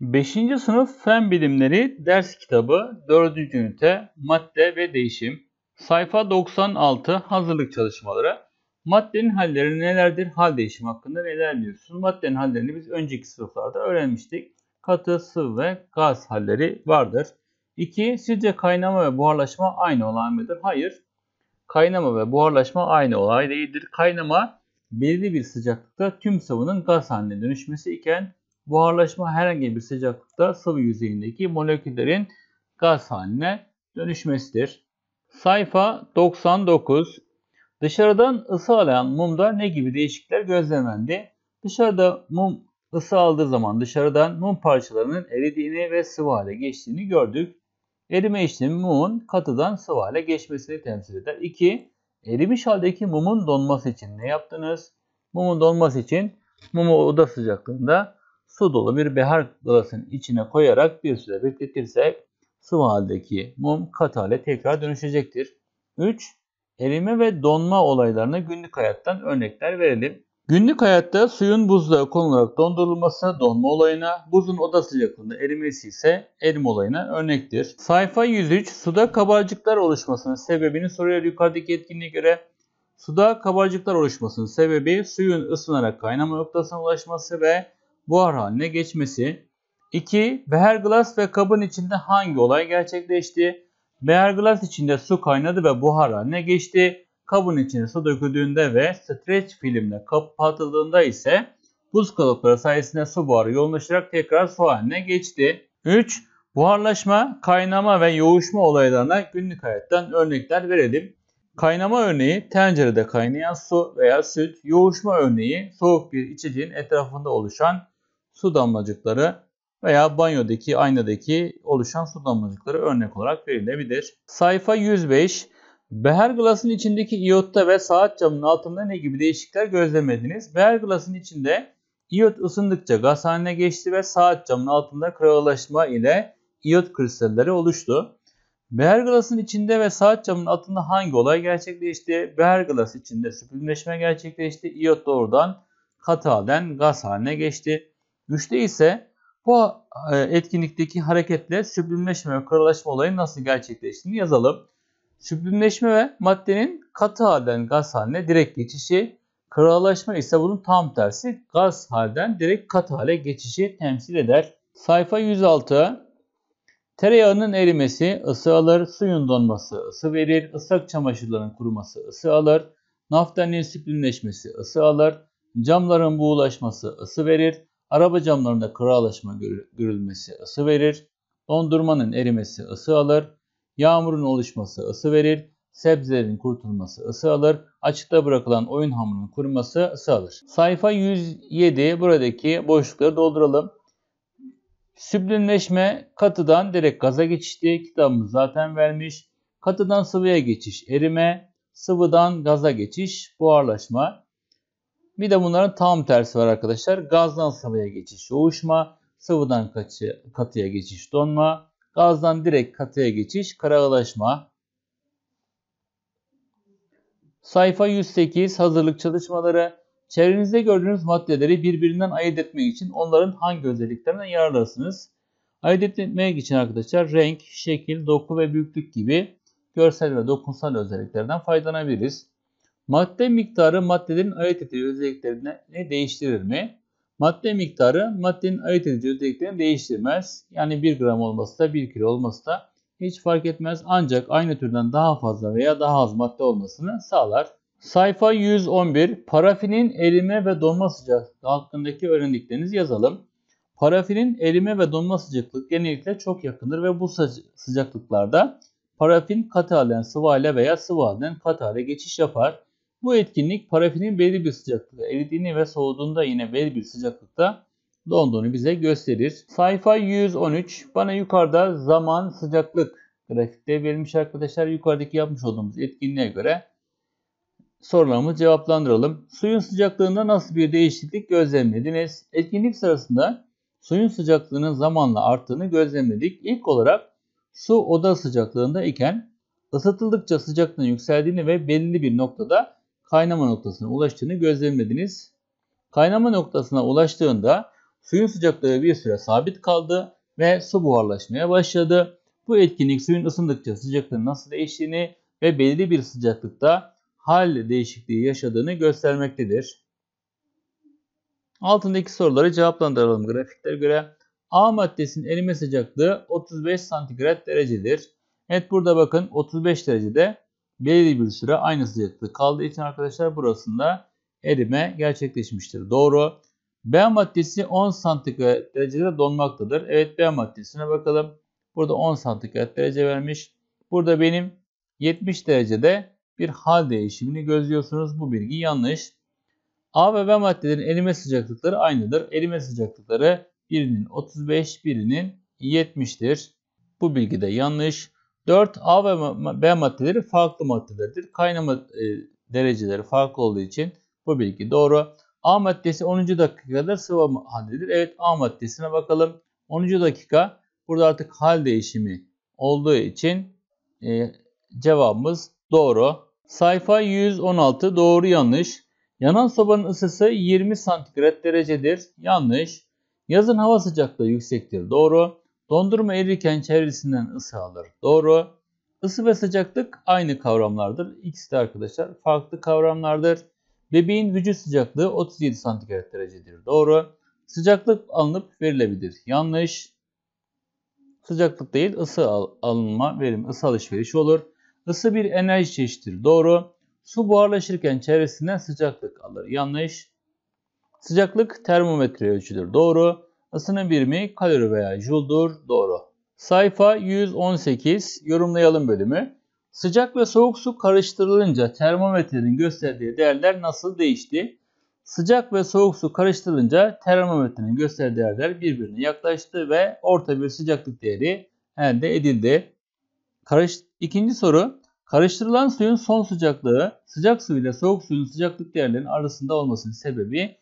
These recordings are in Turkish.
5. sınıf Fen Bilimleri ders kitabı 4. ünite madde ve değişim sayfa 96 hazırlık çalışmaları maddenin halleri nelerdir hal değişimi hakkında neler biliyorsunuz maddenin hallerini biz önceki sınıflarda öğrenmiştik katı sıvı ve gaz halleri vardır 2. Sizce kaynama ve buharlaşma aynı olay mıdır? Hayır. Kaynama ve buharlaşma aynı olay değildir. Kaynama belirli bir sıcaklıkta tüm sıvının gaz haline dönüşmesi iken Buharlaşma herhangi bir sıcaklıkta sıvı yüzeyindeki moleküllerin gaz haline dönüşmesidir. Sayfa 99 Dışarıdan ısı alan mumda ne gibi değişiklikler gözlemlendi? Dışarıda mum ısı aldığı zaman dışarıdan mum parçalarının eridiğini ve sıvı hale geçtiğini gördük. Erime işlemi mumun katıdan sıvı hale geçmesini temsil eder. 2. Erimiş haldeki mumun donması için ne yaptınız? Mumun donması için mumu oda sıcaklığında su dolu bir behar galasının içine koyarak bir süre bekletirse, sıvı haldeki mum katı hale tekrar dönüşecektir. 3. Erime ve donma olaylarına günlük hayattan örnekler verelim. Günlük hayatta suyun buzluğa konularak dondurulması donma olayına, buzun oda sıcaklığında erimesi ise erime olayına örnektir. Sayfa 103 suda kabarcıklar oluşmasının sebebini soruyor yukarıdaki etkinliğe göre. Suda kabarcıklar oluşmasının sebebi suyun ısınarak kaynama noktasına ulaşması ve buhar haline geçmesi. 2. Beherglas ve kabın içinde hangi olay gerçekleşti? Beherglas içinde su kaynadı ve buhar haline geçti. Kabın içine su döküldüğünde ve streç filmle kapatıldığında ise buz kalıpları sayesinde su buharı yoğunlaşarak tekrar su haline geçti. 3. Buharlaşma, kaynama ve yoğuşma olaylarına günlük hayattan örnekler verelim. Kaynama örneği tencerede kaynayan su veya süt, yoğuşma örneği soğuk bir içeceğin etrafında oluşan su damlacıkları veya banyodaki aynadaki oluşan su damlacıkları örnek olarak verilebilir. Sayfa 105 Beher glasın içindeki iyotta ve saat camının altında ne gibi değişiklikler gözlemediniz? Beher glasın içinde iyot ısındıkça gaz haline geçti ve saat camının altında kırılaşma ile iyot kristalleri oluştu. Beher glasın içinde ve saat camının altında hangi olay gerçekleşti? Beher glas içinde süpürleşme gerçekleşti. İyot doğrudan katı halen gaz haline geçti. Güçte ise bu e, etkinlikteki hareketle süblimleşme ve karalaşma olayı nasıl gerçekleştiğini yazalım. Süblimleşme ve maddenin katı halden gaz haline direkt geçişi, karalaşma ise bunun tam tersi gaz halden direkt katı hale geçişi temsil eder. Sayfa 106 Tereyağının erimesi ısı alır, suyun donması ısı verir, ıslak çamaşırların kuruması ısı alır, naftalinin süblimleşmesi ısı alır, camların buğulaşması ısı verir, Araba camlarında kıralaşma görülmesi ısı verir. Dondurmanın erimesi ısı alır. Yağmurun oluşması ısı verir. Sebzelerin kurtulması ısı alır. Açıkta bırakılan oyun hamurunun kuruması ısı alır. Sayfa 107 buradaki boşlukları dolduralım. Süblimleşme katıdan direkt gaza geçişti. Kitabımız zaten vermiş. Katıdan sıvıya geçiş erime, sıvıdan gaza geçiş buharlaşma. Bir de bunların tam tersi var arkadaşlar. Gazdan sıvıya geçiş yoğuşma, sıvıdan katı, katıya geçiş donma, gazdan direkt katıya geçiş karağılaşma. Sayfa 108 hazırlık çalışmaları. Çevrenizde gördüğünüz maddeleri birbirinden ayırt etmek için onların hangi özelliklerinden yararlarsınız? Ayırt etmek için arkadaşlar renk, şekil, doku ve büyüklük gibi görsel ve dokunsal özelliklerden faydalanabiliriz. Madde miktarı maddenin ayırt edici özelliklerini değiştirir mi? Madde miktarı maddenin ayırt edici özelliklerini değiştirmez. Yani 1 gram olması da 1 kilo olması da hiç fark etmez. Ancak aynı türden daha fazla veya daha az madde olmasını sağlar. Sayfa 111 parafinin erime ve donma sıcaklığı hakkındaki öğrendiklerinizi yazalım. Parafinin erime ve donma sıcaklık genellikle çok yakındır ve bu sıcaklıklarda parafin katı halden sıvı hale veya sıvı halden katı hale geçiş yapar. Bu etkinlik parafinin belli bir sıcaklıkta eridiğini ve soğuduğunda yine belli bir sıcaklıkta donduğunu bize gösterir. Sayfa 113 bana yukarıda zaman sıcaklık grafikte verilmiş arkadaşlar. Yukarıdaki yapmış olduğumuz etkinliğe göre sorularımızı cevaplandıralım. Suyun sıcaklığında nasıl bir değişiklik gözlemlediniz? Etkinlik sırasında suyun sıcaklığının zamanla arttığını gözlemledik. İlk olarak su oda sıcaklığında iken ısıtıldıkça sıcaklığın yükseldiğini ve belli bir noktada kaynama noktasına ulaştığını gözlemlediniz. Kaynama noktasına ulaştığında suyun sıcaklığı bir süre sabit kaldı ve su buharlaşmaya başladı. Bu etkinlik suyun ısındıkça sıcaklığın nasıl değiştiğini ve belirli bir sıcaklıkta hal değişikliği yaşadığını göstermektedir. Altındaki soruları cevaplandıralım grafiklere göre. A maddesinin erime sıcaklığı 35 santigrat derecedir. Evet burada bakın 35 derecede belirli bir süre aynı sıcaklıkta kaldığı için arkadaşlar burasında erime gerçekleşmiştir. Doğru. B maddesi 10 santigrat derecede donmaktadır. Evet B maddesine bakalım. Burada 10 santigrat derece vermiş. Burada benim 70 derecede bir hal değişimini gözlüyorsunuz. Bu bilgi yanlış. A ve B maddelerin erime sıcaklıkları aynıdır. Erime sıcaklıkları birinin 35, birinin 70'tir. Bu bilgi de yanlış. 4 A ve B maddeleri farklı maddelerdir. Kaynama e, dereceleri farklı olduğu için bu bilgi doğru. A maddesi 10. dakikada sıvı haldedir. Evet A maddesine bakalım. 10. dakika burada artık hal değişimi olduğu için e, cevabımız doğru. Sayfa 116 doğru yanlış. Yanan sobanın ısısı 20 santigrat derecedir. Yanlış. Yazın hava sıcaklığı yüksektir. Doğru. Dondurma erirken çevresinden ısı alır. Doğru. Isı ve sıcaklık aynı kavramlardır. İkisi de arkadaşlar farklı kavramlardır. Bebeğin vücut sıcaklığı 37 santigrat derecedir. Doğru. Sıcaklık alınıp verilebilir. Yanlış. Sıcaklık değil ısı al alınma verim ısı alışverişi olur. Isı bir enerji çeşidir. Doğru. Su buharlaşırken çevresinden sıcaklık alır. Yanlış. Sıcaklık termometre ölçülür. Doğru. Isının birimi kalori veya jouldur. doğru. Sayfa 118 yorumlayalım bölümü. Sıcak ve soğuk su karıştırılınca termometrenin gösterdiği değerler nasıl değişti? Sıcak ve soğuk su karıştırılınca termometrenin gösterdiği değerler birbirine yaklaştı ve orta bir sıcaklık değeri elde edildi. Karış... İkinci soru. Karıştırılan suyun son sıcaklığı sıcak su ile soğuk suyun sıcaklık değerlerinin arasında olmasının sebebi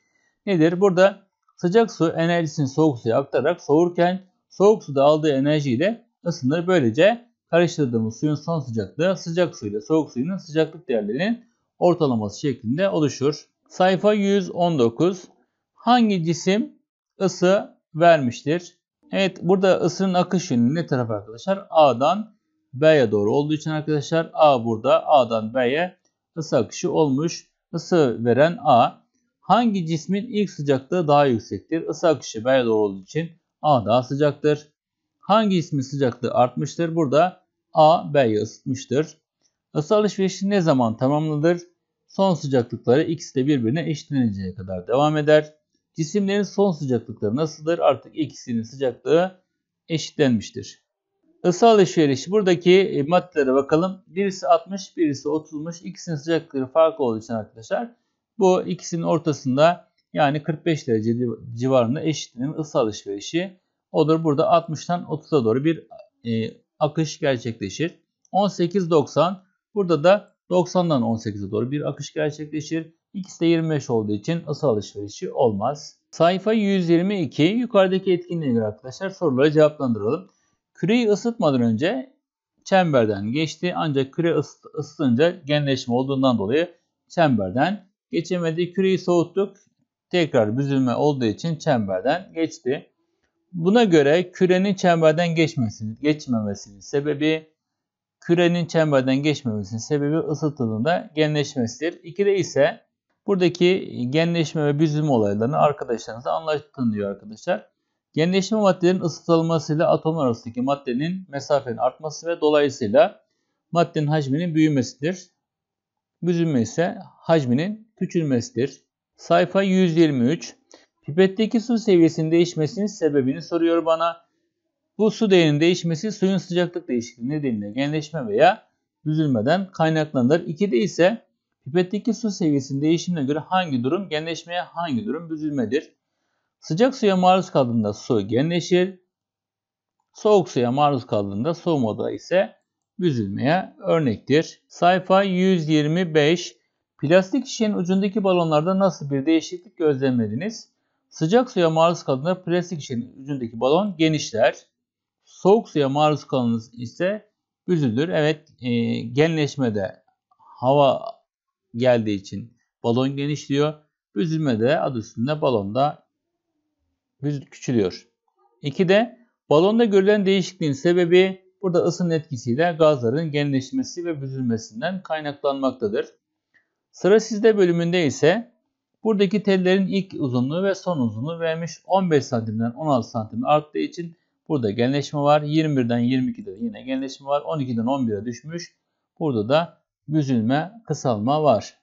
nedir? Burada Sıcak su enerjisini soğuk suya aktararak soğurken soğuk suda aldığı enerjiyle ısınır. Böylece karıştırdığımız suyun son sıcaklığı sıcak su ile soğuk suyunun sıcaklık değerlerinin ortalaması şeklinde oluşur. Sayfa 119. Hangi cisim ısı vermiştir? Evet burada ısının akış yönü ne taraf arkadaşlar? A'dan B'ye doğru olduğu için arkadaşlar A burada A'dan B'ye ısı akışı olmuş. Isı veren A. Hangi cismin ilk sıcaklığı daha yüksektir? Isı akışı B'ye doğru olduğu için A daha sıcaktır. Hangi ismin sıcaklığı artmıştır? Burada A B'yi ısıtmıştır. Isı alışverişi ne zaman tamamlanır? Son sıcaklıkları x ile birbirine eşitleneceğe kadar devam eder. Cisimlerin son sıcaklıkları nasıldır? Artık ikisinin sıcaklığı eşitlenmiştir. Isı alışverişi buradaki e, maddelere bakalım. Birisi 60, birisi 30'muş. İkisinin sıcaklıkları farklı olduğu için arkadaşlar bu ikisinin ortasında yani 45 derece civarında eşitliğinin ısı alışverişi olur. Burada 60'tan 30'a doğru bir e, akış gerçekleşir. 18-90 burada da 90'dan 18'e doğru bir akış gerçekleşir. İkisi de 25 olduğu için ısı alışverişi olmaz. Sayfa 122 yukarıdaki etkinliğe arkadaşlar soruları cevaplandıralım. Küreyi ısıtmadan önce çemberden geçti ancak küre ısıtınca genleşme olduğundan dolayı çemberden Geçemedi. Küreyi soğuttuk. Tekrar büzülme olduğu için çemberden geçti. Buna göre kürenin çemberden geçmesinin, geçmemesinin sebebi kürenin çemberden geçmemesinin sebebi ısıtıldığında genleşmesidir. İkide ise buradaki genleşme ve büzülme olaylarını arkadaşlarınızla anlatın diyor arkadaşlar. Genleşme maddelerin ısıtılmasıyla atomlar arasındaki maddenin mesafenin artması ve dolayısıyla maddenin hacminin büyümesidir. Büzülme ise hacminin küçülmesidir. Sayfa 123. Pipetteki su seviyesinin değişmesinin sebebini soruyor bana. Bu su değerinin değişmesi suyun sıcaklık değişikliği nedeniyle genleşme veya büzülmeden kaynaklanır. İkide ise pipetteki su seviyesinin değişimine göre hangi durum genleşmeye hangi durum büzülmedir? Sıcak suya maruz kaldığında su genleşir. Soğuk suya maruz kaldığında soğumada ise büzülmeye örnektir. Sayfa 125 Plastik şişenin ucundaki balonlarda nasıl bir değişiklik gözlemlediniz? Sıcak suya maruz kaldığında plastik şişenin ucundaki balon genişler. Soğuk suya maruz kalınız ise büzülür. Evet e, genleşmede hava geldiği için balon genişliyor. Büzülmede adı üstünde balonda küçülüyor. İki de balonda görülen değişikliğin sebebi burada ısının etkisiyle gazların genleşmesi ve büzülmesinden kaynaklanmaktadır. Sıra sizde bölümünde ise buradaki tellerin ilk uzunluğu ve son uzunluğu vermiş 15 santimden 16 santim arttığı için burada genleşme var. 21'den 22'de yine genleşme var. 12'den 11'e düşmüş. Burada da büzülme, kısalma var.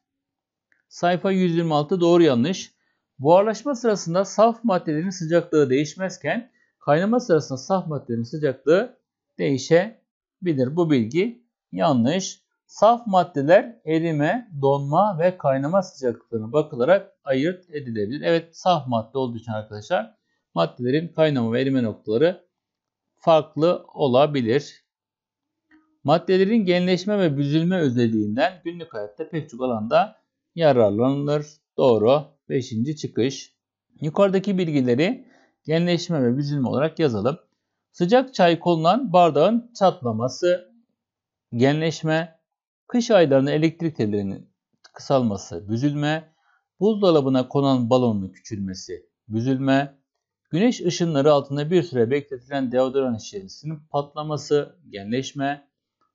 Sayfa 126 doğru yanlış. Buharlaşma sırasında saf maddelerin sıcaklığı değişmezken kaynama sırasında saf maddelerin sıcaklığı değişebilir. Bu bilgi yanlış. Saf maddeler erime, donma ve kaynama sıcaklıklarına bakılarak ayırt edilebilir. Evet saf madde olduğu için arkadaşlar maddelerin kaynama ve erime noktaları farklı olabilir. Maddelerin genleşme ve büzülme özelliğinden günlük hayatta pek çok alanda yararlanılır. Doğru. 5. çıkış. Yukarıdaki bilgileri genleşme ve büzülme olarak yazalım. Sıcak çay konulan bardağın çatlaması, genleşme, Kış aylarında elektrik tellerinin kısalması, büzülme, buzdolabına konan balonun küçülmesi, büzülme, güneş ışınları altında bir süre bekletilen deodorant şişesinin patlaması, genleşme,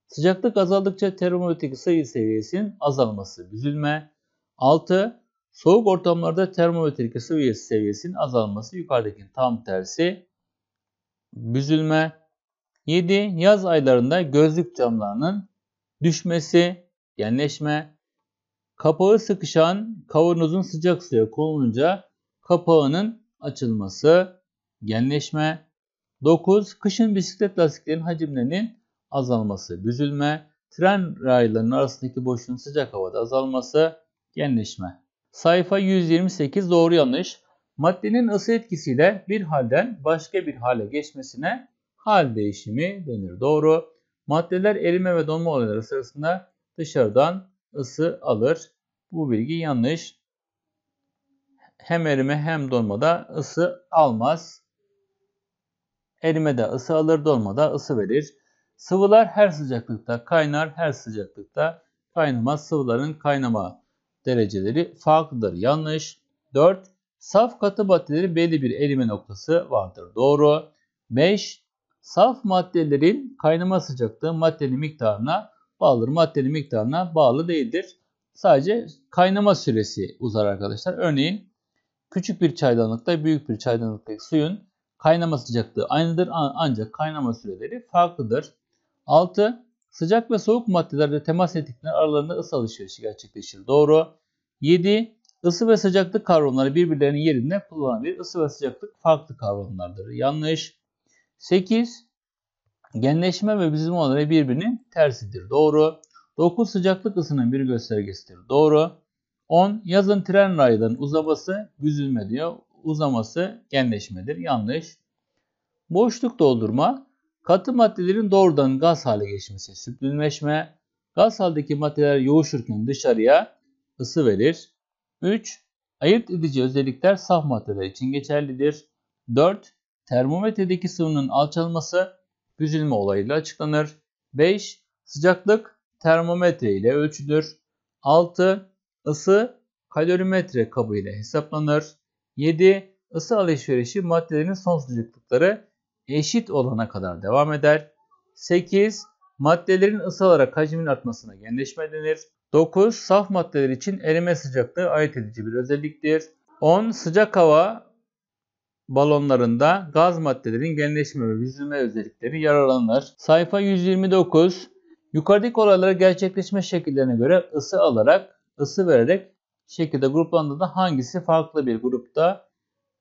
sıcaklık azaldıkça termometrik sayı seviyesinin azalması, büzülme, 6. Soğuk ortamlarda termometrik ısı seviyesinin azalması yukarıdakinin tam tersi. Büzülme. 7. Yaz aylarında gözlük camlarının düşmesi, genleşme, kapağı sıkışan kavanozun sıcak suya konulunca kapağının açılması, genleşme. 9. Kışın bisiklet lastiklerinin hacimlerinin azalması, büzülme, tren raylarının arasındaki boşluğun sıcak havada azalması, genleşme. Sayfa 128 doğru yanlış. Maddenin ısı etkisiyle bir halden başka bir hale geçmesine hal değişimi denir. Doğru. Maddeler erime ve donma olayları sırasında dışarıdan ısı alır. Bu bilgi yanlış. Hem erime hem donmada ısı almaz. Erimede ısı alır, donmada ısı verir. Sıvılar her sıcaklıkta kaynar, her sıcaklıkta kaynamaz. Sıvıların kaynama dereceleri farklıdır. Yanlış. 4. Saf katı maddelerin belli bir erime noktası vardır. Doğru. 5 saf maddelerin kaynama sıcaklığı maddenin miktarına bağlıdır. Maddenin miktarına bağlı değildir. Sadece kaynama süresi uzar arkadaşlar. Örneğin küçük bir çaydanlıkta büyük bir çaydanlıktaki suyun kaynama sıcaklığı aynıdır ancak kaynama süreleri farklıdır. 6. Sıcak ve soğuk maddelerde temas ettikleri aralarında ısı alışverişi gerçekleşir. Doğru. 7. Isı ve sıcaklık kavramları birbirlerinin yerinde kullanılabilir. Isı ve sıcaklık farklı kavramlardır. Yanlış. 8 genleşme ve bizim olayı birbirinin tersidir. Doğru. 9 sıcaklık ısının bir göstergesidir. Doğru. 10 yazın tren rayından uzaması büzülme diyor. Uzaması genleşmedir. Yanlış. Boşluk doldurma katı maddelerin doğrudan gaz hale geçmesi süplünleşme. Gaz haldeki maddeler yoğuşurken dışarıya ısı verir. 3. Ayırt edici özellikler saf maddeler için geçerlidir. 4 termometredeki sıvının alçalması büzülme olayıyla açıklanır. 5. Sıcaklık termometre ile ölçülür. 6. Isı kalorimetre kabı ile hesaplanır. 7. Isı alışverişi maddelerin son sıcaklıkları eşit olana kadar devam eder. 8. Maddelerin ısı alarak hacmin artmasına genleşme denir. 9. Saf maddeler için erime sıcaklığı ayırt edici bir özelliktir. 10. Sıcak hava balonlarında gaz maddelerin genleşme ve büzülme özellikleri yararlanır. Sayfa 129 Yukarıdaki olaylara gerçekleşme şekillerine göre ısı alarak, ısı vererek şekilde gruplandığında hangisi farklı bir grupta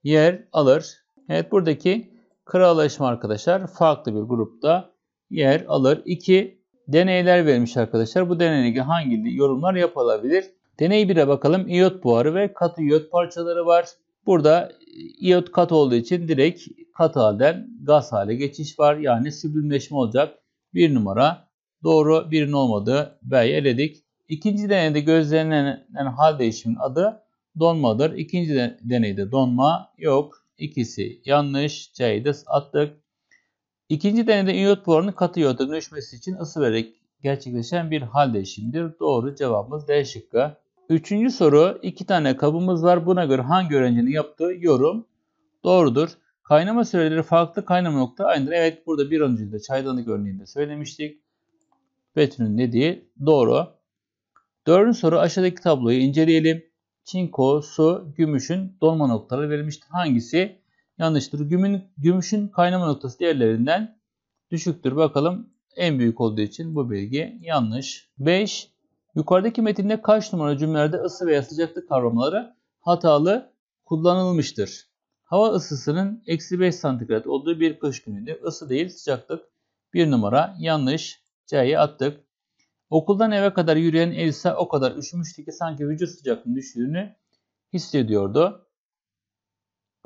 yer alır? Evet buradaki krallaşma arkadaşlar farklı bir grupta yer alır. 2 deneyler vermiş arkadaşlar. Bu deneyle hangi yorumlar yapılabilir? Deney 1'e bakalım. İyot buharı ve katı iyot parçaları var. Burada iot kat olduğu için direkt kat halden gaz hale geçiş var. Yani süblimleşme olacak. Bir numara doğru birin olmadı. B'yi eledik. İkinci deneyde gözlenen hal değişimin adı donmadır. İkinci deneyde donma yok. İkisi yanlış. C'yi de attık. İkinci deneyde iot buharının katı iota dönüşmesi için ısı vererek gerçekleşen bir hal değişimidir. Doğru cevabımız D şıkkı. Üçüncü soru iki tane kabımız var. Buna göre hangi öğrencinin yaptığı yorum doğrudur. Kaynama süreleri farklı kaynama nokta aynıdır. Evet burada bir önceki çaydanlık örneğinde söylemiştik. Betülün dediği doğru. Dördüncü soru aşağıdaki tabloyu inceleyelim. Çinko, su, gümüşün donma noktaları verilmiştir. Hangisi yanlıştır? Gümün, gümüşün kaynama noktası diğerlerinden düşüktür. Bakalım en büyük olduğu için bu bilgi yanlış. 5. Yukarıdaki metinde kaç numara cümlelerde ısı veya sıcaklık kavramları hatalı kullanılmıştır. Hava ısısının eksi 5 santigrat olduğu bir kış gününde ısı değil sıcaklık 1 numara yanlış C'ye attık. Okuldan eve kadar yürüyen Elsa o kadar üşümüştü ki sanki vücut sıcaklığının düştüğünü hissediyordu.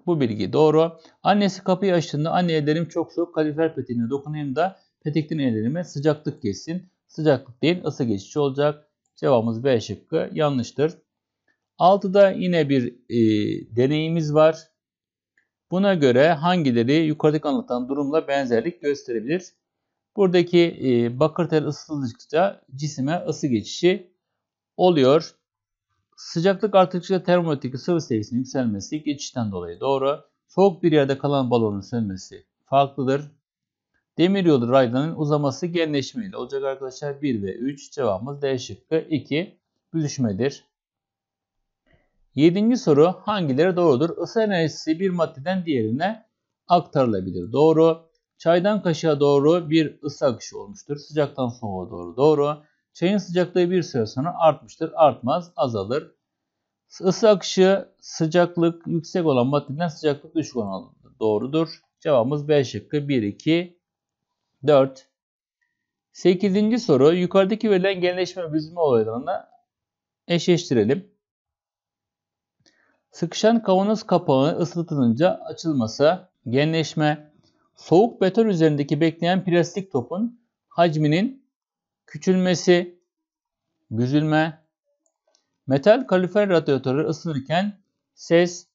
Bu bilgi doğru. Annesi kapıyı açtığında anne ellerim çok soğuk kalifer peteğine dokunayım da petekten ellerime sıcaklık geçsin. Sıcaklık değil ısı geçişi olacak. Cevabımız B şıkkı yanlıştır. 6'da yine bir e, deneyimiz var. Buna göre hangileri yukarıdaki anlatılan durumla benzerlik gösterebilir? Buradaki e, bakır tel ısıtıldıkça cisime ısı geçişi oluyor. Sıcaklık arttıkça termometreki sıvı seviyesinin yükselmesi geçişten dolayı doğru. Soğuk bir yerde kalan balonun sönmesi farklıdır. Demiryolu raylarının uzaması genleşme olacak arkadaşlar 1 ve 3 cevabımız D şıkkı 2 büzüşmedir. 7. soru hangileri doğrudur? Isı enerjisi bir maddeden diğerine aktarılabilir. Doğru. Çaydan kaşığa doğru bir ısı akışı olmuştur. Sıcaktan soğuğa doğru doğru. Çayın sıcaklığı bir süre sonra artmıştır. Artmaz azalır. Isı akışı sıcaklık yüksek olan maddeden sıcaklık düşük olan doğrudur. Cevabımız B şıkkı 1, 2, 4. 8. soru yukarıdaki verilen genleşme büzme olaylarına eşleştirelim. Sıkışan kavanoz kapağı ısıtılınca açılması, genleşme, soğuk beton üzerindeki bekleyen plastik topun hacminin küçülmesi, büzülme, metal kalifer radyatörü ısınırken ses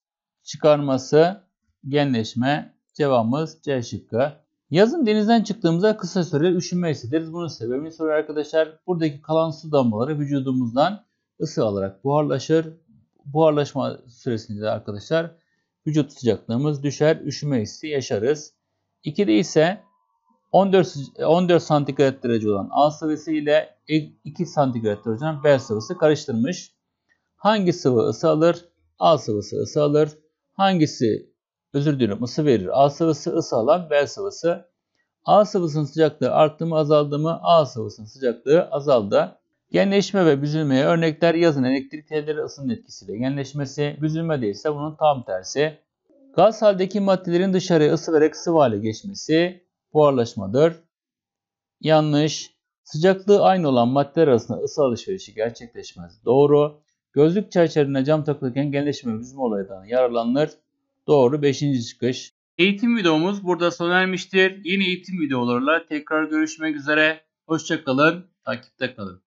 çıkarması, genleşme cevabımız C şıkkı. Yazın denizden çıktığımızda kısa süre üşünme hissederiz. Bunun sebebini soruyor arkadaşlar. Buradaki kalan su damlaları vücudumuzdan ısı alarak buharlaşır. Buharlaşma süresinde de arkadaşlar vücut sıcaklığımız düşer, üşüme hissi yaşarız. 2'de ise 14, 14 santigrat derece olan A sıvısı ile 2 santigrat derece olan B sıvısı karıştırmış. Hangi sıvı ısı alır? A sıvısı ısı alır. Hangisi özür dilerim ısı verir. A sıvısı ısı alan B sıvısı. A sıvısının sıcaklığı arttı mı azaldı mı? A sıvısının sıcaklığı azaldı. Genleşme ve büzülmeye örnekler yazın. Elektrik telleri ısının etkisiyle genleşmesi, büzülme değilse bunun tam tersi. Gaz haldeki maddelerin dışarıya ısı vererek sıvı hale geçmesi buharlaşmadır. Yanlış. Sıcaklığı aynı olan maddeler arasında ısı alışverişi gerçekleşmez. Doğru. Gözlük çerçevelerine cam takılırken genleşme ve büzülme olayından yararlanılır. Doğru 5. çıkış. Eğitim videomuz burada sona ermiştir. Yeni eğitim videolarla tekrar görüşmek üzere. Hoşçakalın, takipte kalın.